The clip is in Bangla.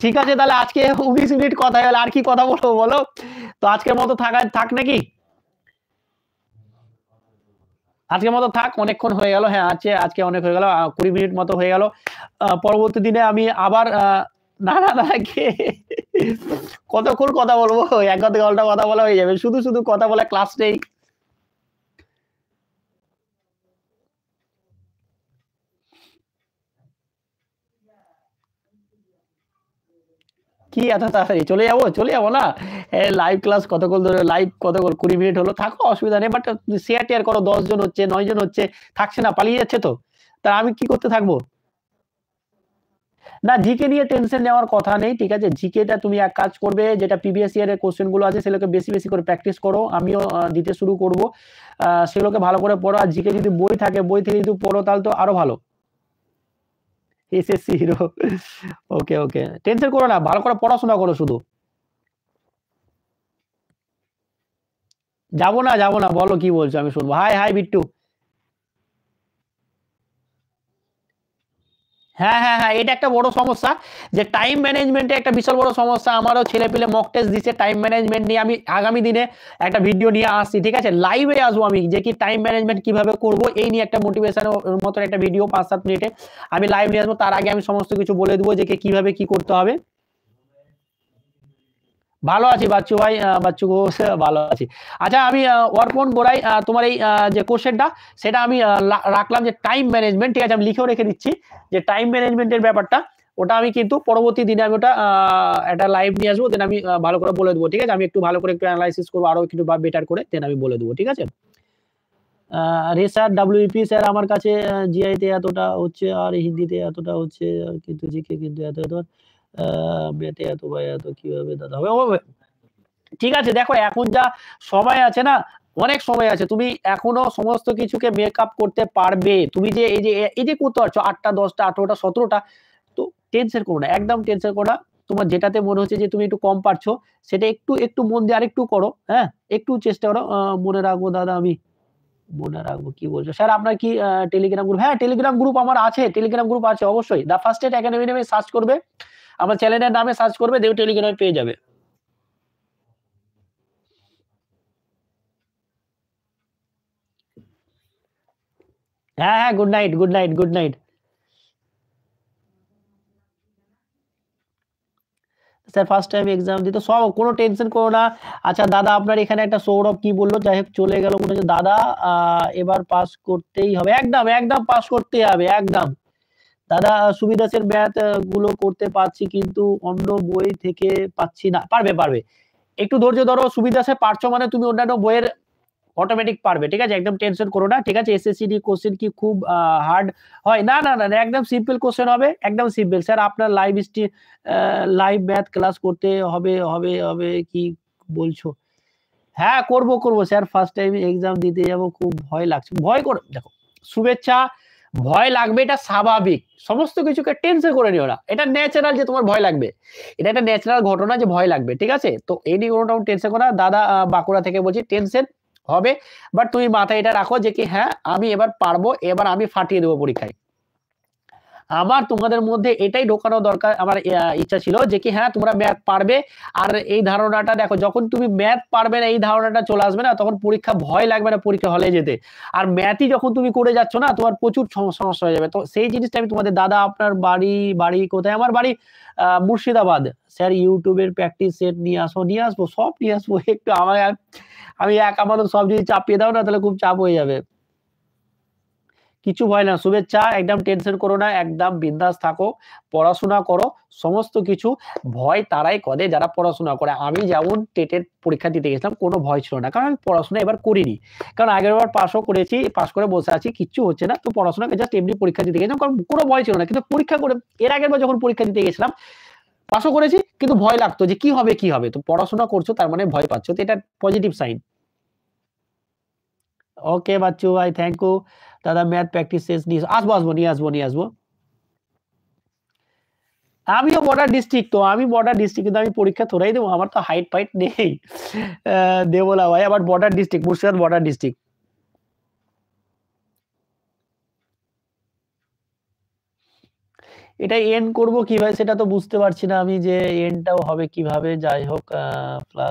ঠিক আছে তাহলে আজকে উনিশ মিনিট কথা হলো আর কি কথা বলবো বলো তো আজকের মতো থাকা থাক নাকি আজকের মতো থাক অনেকক্ষণ হয়ে গেল হ্যাঁ আছে আজকে অনেক হয়ে গেল কুড়ি মিনিট মতো হয়ে গেল পরবর্তী দিনে আমি আবার না না না কে কতক্ষণ কথা বলবো এক কথা গল্পটা কথা বলা হয়ে যাবে শুধু শুধু কথা বলা ক্লাস নেই কি এত তাড়াতাড়ি চলে যাবো চলে যাবো না লাইভ ক্লাস কতক্ষণ ধরে লাইভ কতক্ষণ কুড়ি মিনিট হলো থাকো অসুবিধা নেই বাট শেয়ার টেয়ার করো দশজন হচ্ছে নয় জন হচ্ছে থাকছে না পালিয়ে যাচ্ছে তো তা আমি কি করতে থাকবো না জিকে নিয়ে টেনশন নেওয়ার কথা নেই ঠিক আছে জিকেটা তুমি এক কাজ করবে যেটা প্রিভিয়াস ইয়ারের কোশ্চেন গুলো আছে সেগুলোকে বেশি বেশি করে প্র্যাকটিস করো আমিও দিতে শুরু করব সেগুলোকে ভালো করে পড়ো আর জিকে যদি বই থাকে বই থেকে যদি পড়ো তাহলে তো আরো ভালো SSC hero okay okay tension করো না ভালো করে পড়াশোনা করো শুধু যাবো না যাবো না বলো কি বলছো আমি শুনবো হাই হাই বিট্টু হ্যাঁ হ্যাঁ হ্যাঁ এটা একটা বড় সমস্যা যে টাইম ম্যানেজমেন্টে একটা বিশাল বড় সমস্যা আমারও ছেলে পেলে মক টেস্ট দিচ্ছে টাইম ম্যানেজমেন্ট নিয়ে আমি আগামী দিনে একটা ভিডিও নিয়ে আসছি ঠিক আছে লাইভে আসবো আমি যে কি টাইম ম্যানেজমেন্ট কিভাবে করব এই নিয়ে একটা মোটিভেশনের মতন একটা ভিডিও পাঁচ সাত মিনিটে আমি লাইভ নিয়ে আসবো তার আগে আমি সমস্ত কিছু বলে দেবো যে কীভাবে কি করতে হবে ভালো আছি বাচ্চু ভাই বাচ্চু ভালো আছি আচ্ছা আমি অর্পণ বোরাই তোমার এই যে কোশ্চেনটা সেটা আমি রাখলাম যে টাইম ম্যানেজমেন্ট ঠিক আছে আমি লিখেও রেখে দিচ্ছি যে টাইম ম্যানেজমেন্টের ব্যাপারটা ওটা আমি কিন্তু পরবর্তী দিনে আমি ওটা একটা লাইভ নিয়ে আসবো দেন আমি ভালো করে বলে দেবো ঠিক আছে আমি একটু ভালো করে একটু অ্যানালাইসিস করবো আরও একটু বা বেটার করে দেন আমি বলে দেবো ঠিক আছে রে স্যার ডাব্লিউপি স্যার আমার কাছে জিআইতে এতটা হচ্ছে আর হিন্দিতে এতটা হচ্ছে কিন্তু জিকে কিন্তু এত এত বেটে এত ভাই এত কিভাবে দাদা হবে ঠিক আছে দেখো এখন যা সময় আছে না অনেক সময় আছে তুমি এখনো সমস্ত কিছুকে মেকআপ করতে পারবে তুমি যে এই যে এই যে করতে পারছো আটটা দশটা আঠেরোটা সতেরোটা তো টেনশন করো না একদম টেনশন করো না তোমার যেটাতে মনে হচ্ছে যে তুমি একটু কম পারছো সেটা একটু একটু মন দিয়ে আরেকটু করো হ্যাঁ একটু চেষ্টা করো মনে রাখবো দাদা আমি মনে রাখবো কি বলছো স্যার আপনার কি টেলিগ্রাম গ্রুপ হ্যাঁ টেলিগ্রাম গ্রুপ আমার আছে টেলিগ্রাম গ্রুপ আছে অবশ্যই the first aid academy search করবে আমরা চ্যানেলের নামে সার্চ করবে দেব টেলিগ্রামে পেয়ে যাবে হ্যাঁ হ্যাঁ good night good night good night sir first time exam দি তো সব কোনো টেনশন করোনা আচ্ছা দাদা আপনি এখানে একটা সৌরভ কি বললো যাই হয়ে চলে গেল মানে দাদা এবার পাস করতেই হবে একদম একদম পাস করতেই হবে একদম দাদা সুবিদাসের সের ম্যাথ গুলো করতে পারছি কিন্তু অন্য বই থেকে পাচ্ছি না পারবে পারবে একটু ধৈর্য ধরো সুবিধা পারছো মানে তুমি অন্যান্য বইয়ের অটোমেটিক পারবে ঠিক আছে একদম টেনশন করো না ঠিক আছে এসএসসি ডি কোশ্চেন কি খুব হার্ড হয় না না না একদম সিম্পল কোশ্চেন হবে একদম সিম্পল স্যার আপনার লাইভ স্টি লাইভ ম্যাথ ক্লাস করতে হবে হবে হবে কি বলছো হ্যাঁ করব করব স্যার ফার্স্ট টাইম এক্সাম দিতে যাব খুব ভয় লাগছে ভয় করে দেখো শুভেচ্ছা ভয় লাগবে এটা স্বাভাবিক সমস্ত কিছুকে টেনশন করে নিও না এটা ন্যাচারাল যে তোমার ভয় লাগবে এটা একটা ন্যাচারাল ঘটনা যে ভয় লাগবে ঠিক আছে তো এই নিয়ে কোনো টেনশন করা দাদা বাঁকুড়া থেকে বলছি টেনশন হবে বাট তুমি মাথায় এটা রাখো যে কি হ্যাঁ আমি এবার পারবো এবার আমি ফাটিয়ে দেবো পরীক্ষায় আবার তোমাদের মধ্যে এটাই ঢোকানো দরকার আমার ইচ্ছা ছিল যে কি হ্যাঁ তোমরা ম্যাথ পারবে আর এই ধারণাটা দেখো যখন তুমি ম্যাথ পারবে না এই ধারণাটা চলে আসবে না তখন পরীক্ষা ভয় লাগবে না পরীক্ষা হলে যেতে আর ম্যাথই যখন তুমি করে যাচ্ছ না তোমার প্রচুর সমস্যা হয়ে যাবে তো সেই জিনিসটা আমি তোমাদের দাদা আপনার বাড়ি বাড়ি কোথায় আমার বাড়ি আহ মুর্শিদাবাদ স্যার ইউটিউবের প্র্যাকটিস সেট নিয়ে আসো নিয়ে আসবো সব নিয়ে আসবো একটু আমার আমি এক আমাদের সব যদি চাপিয়ে দাও না তাহলে খুব চাপ হয়ে যাবে কিছু হয় না শুভেচ্ছা একদম টেনশন করো না একদম বিন্দাস থাকো পড়াশোনা করো সমস্ত কিছু ভয় তারাই করে যারা পড়াশোনা করে আমি যেমন টেটের পরীক্ষা দিতে গেছিলাম কোনো ভয় ছিল না কারণ আমি পড়াশোনা এবার করিনি কারণ আগের বার পাশও করেছি পাশ করে বসে আছি কিচ্ছু হচ্ছে না তো পড়াশোনা জাস্ট এমনি পরীক্ষা দিতে গেছিলাম কারণ কোনো ভয় ছিল না কিন্তু পরীক্ষা করে এর আগের বার যখন পরীক্ষা দিতে গেছিলাম পাশও করেছি কিন্তু ভয় লাগতো যে কি হবে কি হবে তো পড়াশোনা করছো তার মানে ভয় পাচ্ছ তো এটা পজিটিভ সাইন ওকে বাচ্চু ভাই থ্যাংক ইউ দাদা ম্যাথ প্র্যাকটিস শেষ নিয়ে আসবো আসবো নিয়ে আসবো নিয়ে আসবো আমিও বর্ডার ডিস্ট্রিক্ট তো আমি বর্ডার ডিস্ট্রিক্ট কিন্তু আমি পরীক্ষা থোড়াই দেবো আমার তো হাইট ফাইট নেই দেবলা ভাই আবার border district Murshidabad border district এটা এন্ড করব কিভাবে সেটা তো বুঝতে পারছি না আমি যে এন্ডটাও হবে কিভাবে যাই হোক প্লাস